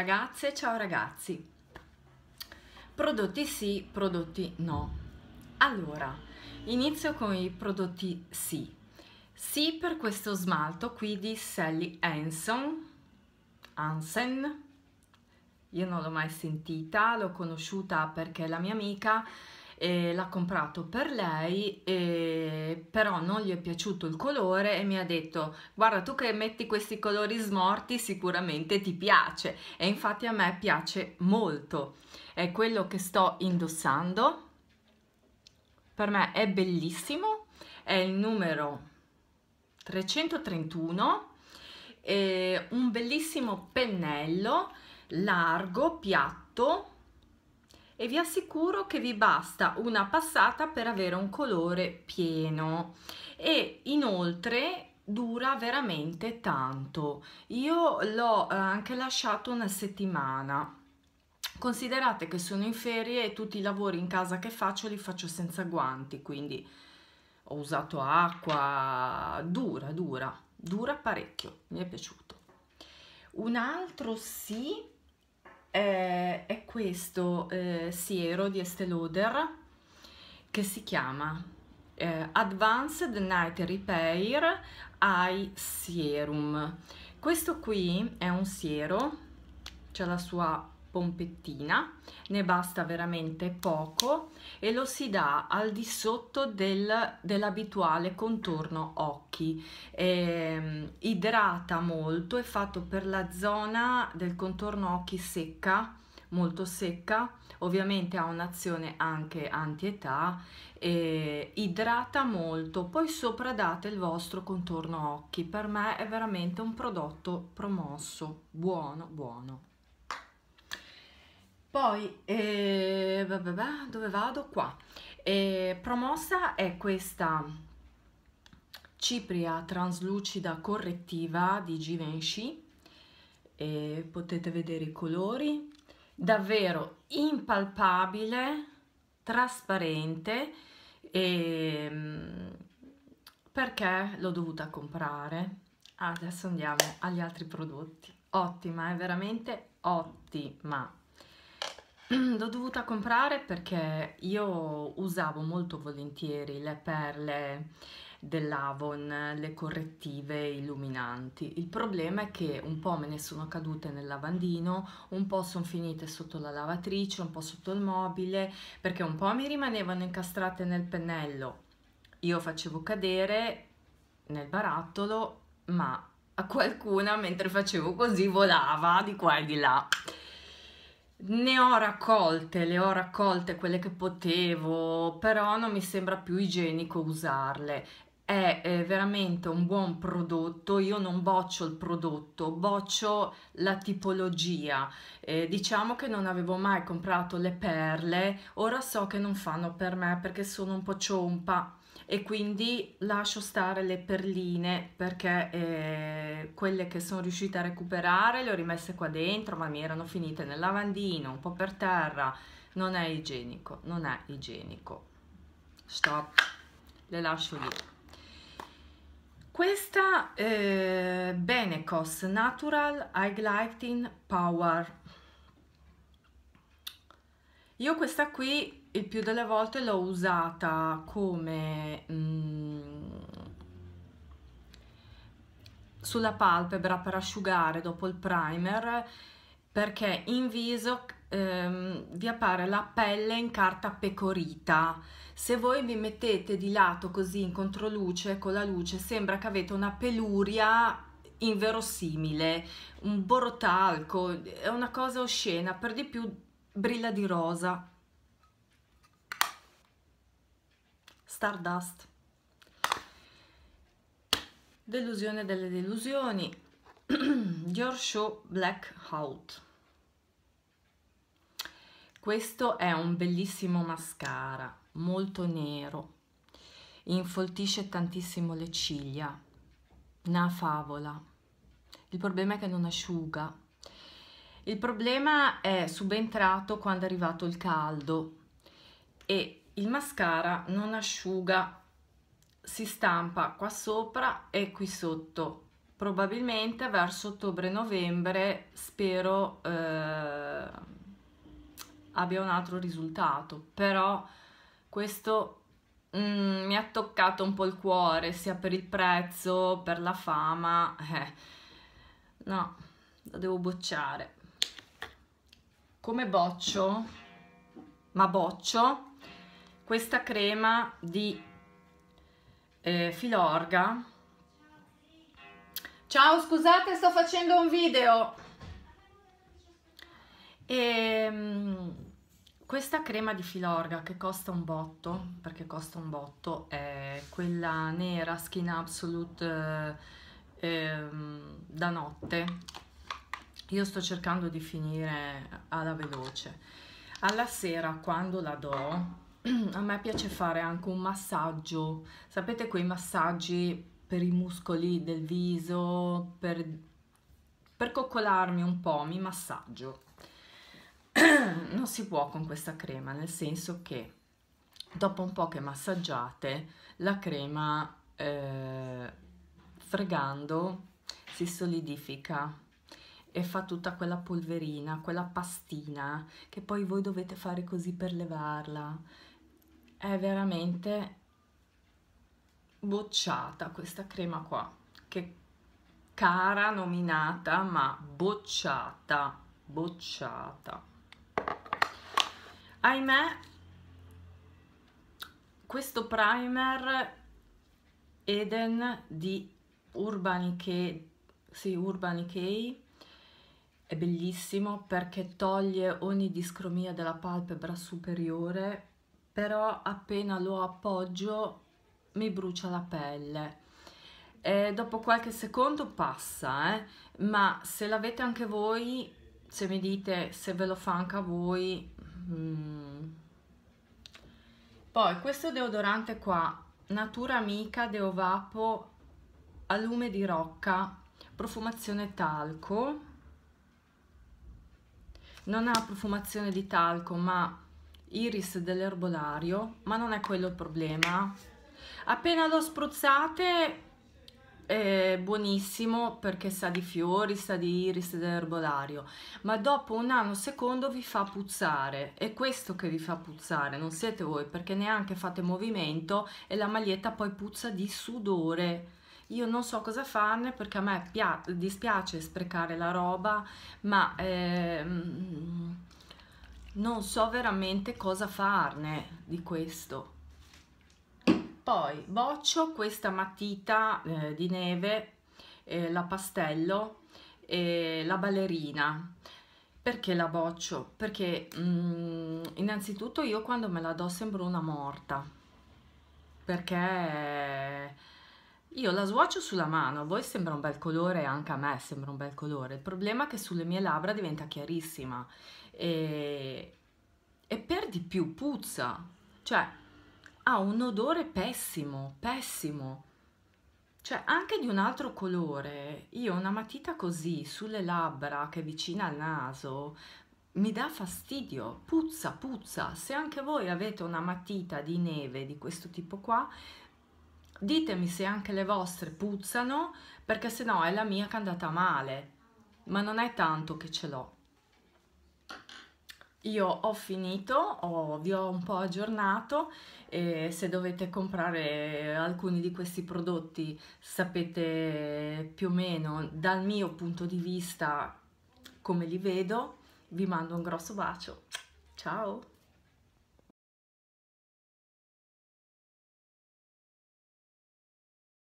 ragazze, ciao ragazzi. Prodotti sì, prodotti no. Allora, inizio con i prodotti sì. Sì per questo smalto qui di Sally Hanson. Hansen. Io non l'ho mai sentita, l'ho conosciuta perché la mia amica eh, l'ha comprato per lei e però non gli è piaciuto il colore e mi ha detto guarda tu che metti questi colori smorti sicuramente ti piace e infatti a me piace molto è quello che sto indossando per me è bellissimo è il numero 331 un bellissimo pennello largo piatto e vi assicuro che vi basta una passata per avere un colore pieno e inoltre dura veramente tanto io l'ho eh, anche lasciato una settimana considerate che sono in ferie e tutti i lavori in casa che faccio li faccio senza guanti quindi ho usato acqua dura dura dura parecchio mi è piaciuto un altro sì è, eh, è questo eh, siero di Estée Lauder che si chiama eh, Advanced Night Repair Eye Serum questo qui è un siero c'è la sua pompettina, ne basta veramente poco e lo si dà al di sotto del, dell'abituale contorno occhi. Eh, idrata molto, è fatto per la zona del contorno occhi secca, molto secca, ovviamente ha un'azione anche anti-età, eh, idrata molto, poi sopra date il vostro contorno occhi, per me è veramente un prodotto promosso, buono, buono. Poi, eh, dove vado? Qua. Eh, promossa è questa cipria traslucida correttiva di Givenchy. Eh, potete vedere i colori. Davvero impalpabile, trasparente. E, ehm, perché l'ho dovuta comprare. Adesso andiamo agli altri prodotti. Ottima, è veramente ottima. Mm, l'ho dovuta comprare perché io usavo molto volentieri le perle dell'Avon, le correttive illuminanti. Il problema è che un po' me ne sono cadute nel lavandino, un po' sono finite sotto la lavatrice, un po' sotto il mobile, perché un po' mi rimanevano incastrate nel pennello. Io facevo cadere nel barattolo, ma a qualcuna mentre facevo così volava di qua e di là ne ho raccolte, le ho raccolte quelle che potevo, però non mi sembra più igienico usarle. È, è eh, veramente un buon prodotto, io non boccio il prodotto, boccio la tipologia. Eh, diciamo che non avevo mai comprato le perle, ora so che non fanno per me perché sono un po' ciompa e quindi lascio stare le perline perché eh, quelle che sono riuscita a recuperare le ho rimesse qua dentro ma mi erano finite nel lavandino, un po' per terra, non è igienico, non è igienico. Stop, le lascio lì. Questa eh, Benecos Natural Highlighting Power. Io questa qui il più delle volte l'ho usata come mm, sulla palpebra per asciugare dopo il primer perché in viso ehm, vi appare la pelle in carta pecorita se voi vi mettete di lato così in controluce con la luce sembra che avete una peluria inverosimile un borotalco è una cosa oscena per di più brilla di rosa Stardust Delusione delle delusioni Dior Show Black Out questo è un bellissimo mascara molto nero infoltisce tantissimo le ciglia una favola il problema è che non asciuga il problema è subentrato quando è arrivato il caldo e il mascara non asciuga si stampa qua sopra e qui sotto probabilmente verso ottobre novembre spero eh, abbia un altro risultato però questo mm, mi ha toccato un po' il cuore sia per il prezzo per la fama eh, no lo devo bocciare come boccio ma boccio questa crema di eh, Filorga. Ciao, scusate, sto facendo un video. E, ehm, questa crema di Filorga che costa un botto, perché costa un botto, è quella nera Skin Absolute eh, eh, da notte. Io sto cercando di finire alla veloce. Alla sera quando la do a me piace fare anche un massaggio, sapete quei massaggi per i muscoli del viso, per, per coccolarmi un po', mi massaggio. non si può con questa crema, nel senso che dopo un po' che massaggiate, la crema eh, fregando si solidifica e fa tutta quella polverina, quella pastina che poi voi dovete fare così per levarla è veramente bocciata questa crema qua che cara nominata ma bocciata bocciata ahimè questo primer Eden di Urban Decay sì, Urban Decay è bellissimo perché toglie ogni discromia della palpebra superiore però appena lo appoggio mi brucia la pelle e dopo qualche secondo passa eh? ma se l'avete anche voi se mi dite se ve lo fa anche a voi mm. poi questo deodorante qua natura amica deovapo allume di rocca profumazione talco non ha profumazione di talco ma iris dell'erbolario, ma non è quello il problema. Appena lo spruzzate è buonissimo perché sa di fiori, sa di iris dell'erbolario, ma dopo un anno secondo vi fa puzzare. È questo che vi fa puzzare, non siete voi, perché neanche fate movimento e la maglietta poi puzza di sudore io non so cosa farne perché a me dispiace sprecare la roba, ma ehm, non so veramente cosa farne di questo poi boccio questa matita eh, di neve eh, la pastello e la ballerina perché la boccio? Perché mm, innanzitutto io quando me la do sembro una morta, perché io la svuocio sulla mano, a voi sembra un bel colore, anche a me sembra un bel colore, il problema è che sulle mie labbra diventa chiarissima e di più, puzza, cioè ha un odore pessimo, pessimo. Cioè anche di un altro colore, io una matita così sulle labbra che è vicina al naso mi dà fastidio, puzza, puzza. Se anche voi avete una matita di neve di questo tipo qua, ditemi se anche le vostre puzzano, perché se no è la mia che è andata male, ma non è tanto che ce l'ho. Io ho finito, ho, vi ho un po' aggiornato e se dovete comprare alcuni di questi prodotti sapete più o meno dal mio punto di vista come li vedo. Vi mando un grosso bacio, ciao!